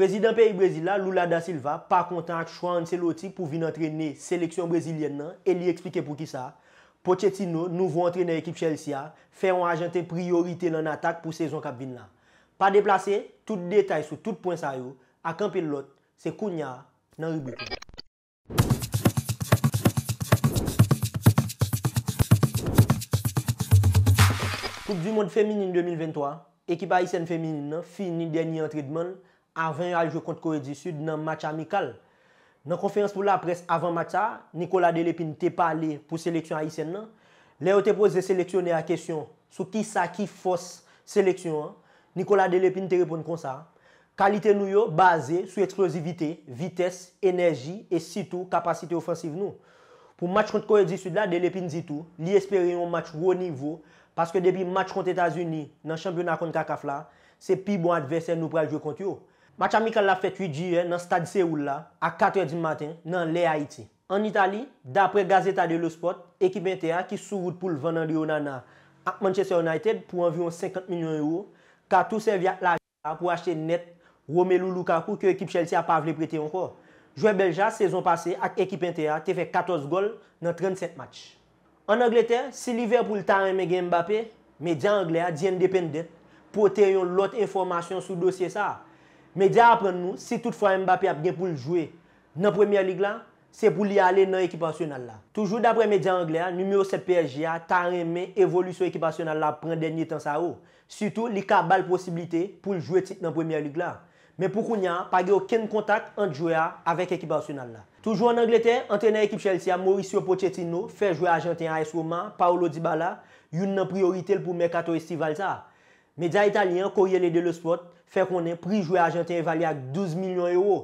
Prezident Peri-Brezila, Loulada Silva, pa kontan ak chwa anse lotik pou vin antrene Seleksyon Brezilyen nan, e li eksplike pou ki sa, Pochettino nou vou antrene ekip Chelsea a, feyon ajante priorite nan atak pou sezon kap bin la. Pa deplase, tout detay sou tout poinsayou, ak anpe lot, se kounya nan ribyot. Koup du Monde Feminin 2023, ekip Aysen Feminin nan, fin ni denye antredman, avan yo aljou kont kore di sud nan match amikal. Nan konferans pou la pres avan match a, Nikola Delepin te pale pou seleksyon a isen nan. Le bon yo te pose seleksyon e a kesyon, sou ki sa ki fos seleksyon an, Nikola Delepin te repon kon sa. Kalite nou yo baze sou eksplosivite, vites, enerji, e sitou kapasite ofansiv nou. Pou match kont kore di sud la, Delepin zitu li espere yon match wou nivou, paske depi match kont Etasuni nan championa kont Kakafla, se pi bon advesen nou pre aljou kont yo. Macha mi kal la fet yu diye nan stad Seoul la ak katre di maten nan le Haiti. An Itali, dapre Gazeta de L'Espot, ekip ente a ki souvout pou l'vanan li yon anan ak Manchester United pou anvyon 50 milyon euro ka tou servya l'ajat pou ashe net Romelu Lukaku ki ekip Chelsea ap avle prete yon kor. Jouè belja sezon pase ak ekip ente a te fe 14 gol nan 37 match. An Angleterre, si liver pou l'taren me gen Mbappé, me diyan Angleterre diyen dependent pou teryon lot informasyon sou dosye sa a. Medya apren nou, si tout fwa Mbappe ap gen pou ljwe nan Premier Ligue la, se pou li ale nan ekipasyonal la. Toujou dapre medya Anglè, numè ou se PSG a tarèmè evolüsyon ekipasyonal la pren denye tan sa ou. Sütou, li ka bal posibilite pou ljwe tit nan Premier Ligue la. Men pou kounyan, pa gen ou ken kontak ant jwè a avèk ekipasyonal la. Toujou an Anglète, antenè ekip Chelsea a Mauricio Pochettino, fè jwè Argentin A.S. Roman, Paulo Dybala, youn nan priorite l pou Mekato Estivalta. Medya Italien, kouye lè de lè spot, Fè konen, prij joue Argentine vali ak 12 milyon euro.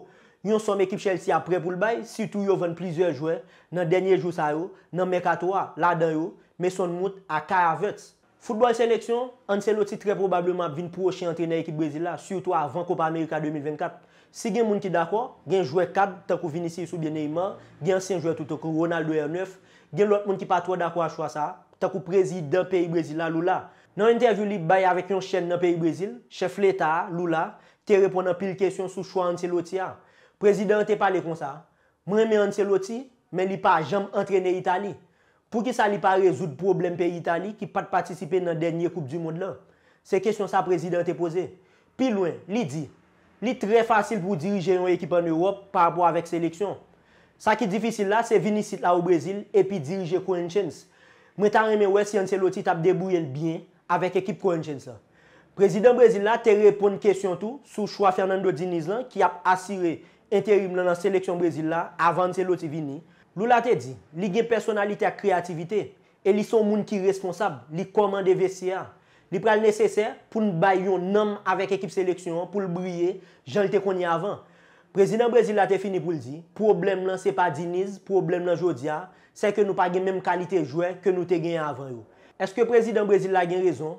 Yon som ekip Chelsea apre pou l'bay, si tou yo ven plizye joue, nan denye jou sa yo, nan Mekatoua, la dan yo, me son mout a kaya vets. Futbol seleksyon, anse loti tre probableman vin proche antrene ekip Brezila, si tou a Vanco pa Amerika 2024. Si gen moun ki dakwa, gen joue 4, takou Vinicius ou Bienayman, gen 5 joue toutokou Ronaldo R9, gen lot moun ki patwa dakwa chwa sa, takou Prezi, Dampé, Brezila, Loulat. Nan intervju li baye avek yon chen nan peyi Brezil, chef l'Etat, Lula, te repon nan pil kesyon sou chwa anse loti a. Prezident te pale kon sa. Mwen reme anse loti, men li pa jam antrene Itali. Pou ki sa li pa rezout problem peyi Itali ki pat patisipe nan denye koup du moun la? Se kesyon sa prezident te pose. Pi lwen, li di. Li tre fasil pou dirije yon ekipan Europe parapou avèk seleksyon. Sa ki difisil la, se vinisit la ou Brezil epi dirije Coen Chens. Mwen tan reme wè si anse loti tap debouye l'byen, avèk ekip konjen sa. Prezident Brezila te repon kèsyon tou sou Choua Fernando Diniz lan ki ap asire interib nan seleksyon Brezila avan te loti vini. Lou la te di, li gen personalite ak kreativite e li son moun ki responsab, li komande VCA. Li pral nesesè pou n bay yon nam avèk ekip seleksyon pou l brye jan li te konye avan. Prezident Brezila te fini pou l di, problem lan se pa Diniz, problem lan Jodia, se ke nou pa gen mèm kalite jwe ke nou te gen avan yon. Eske prezidant Brezil la gen rezon?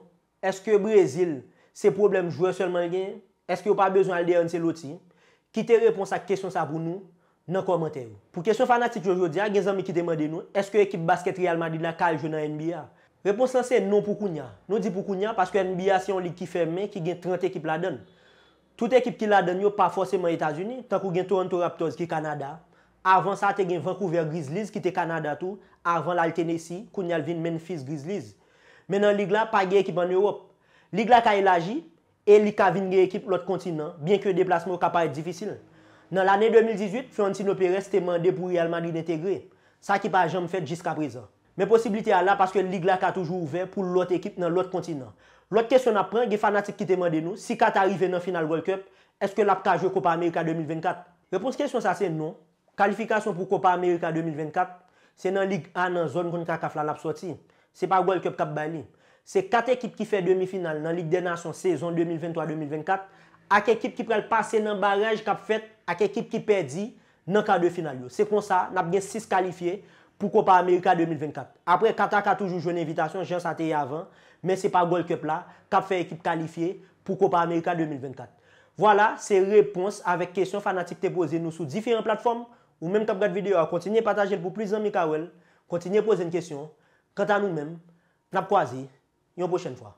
Eske Brezil se problem jwèl selman gen? Eske yo pa bezon al de anse loti? Kite repons a kesyon sa pou nou nan komentè ou. Pou kesyon fanatik yo jodia, gen zan mi ki temande nou, eske ekip basketri alman di la kal jwè nan NBA? Repons lan se non pou kounya. Non di pou kounya, paske NBA si yon lik ki fèmè ki gen 30 ekip la den. Tout ekip ki la den yo pa fòseman Etasuni, tankou gen Toronto Raptors ki Kanada. avan sa te gen Vancouver Grizzlies ki te Kanada tou, avan lal Tennessee koun yal vin Memphis Grizzlies. Men nan lig la, pa gen ekip an Europe. Lig la ka elaji, e li ka vin gen ekip lout kontinan, bien ki yo deplasman wak pa ete difisil. Nan l anen 2018, fè an ti nou pere se te mande pou yalman din entegre. Sa ki pa jom fèd jiska prezant. Men posibilite a la, paske lig la ka toujou ouver pou lout ekip nan lout kontinan. Lout kesyon ap pran, gen fanatik ki te mande nou, si kat arive nan final World Cup, eske l ap ka jo kopa Amerika 2024? Repons kesyon sa se non, Kalifikasyon pou kopa Amerika 2024 se nan lig anan zon kon ka ka flalap soti. Se pa golkup kap bali. Se kat ekip ki fe demi final nan lig dena son sezon 2023-2024, ak ekip ki prel pase nan baraj kap fet, ak ekip ki perdi nan ka de final yo. Se konsa, nap gen 6 kalifiye pou kopa Amerika 2024. Apre, katak a toujou joun evitasyon, jans a teye avan, men se pa golkup la, kap fe ekip kalifiye pou kopa Amerika 2024. Vwala, se repons avek kesyon fanatik te poze nou sou difiren platforme, ou même top vidéo, continuez à partager pour plus d'amis Kawel, continuez à poser une question. Quant à nous-mêmes, nous une prochaine fois.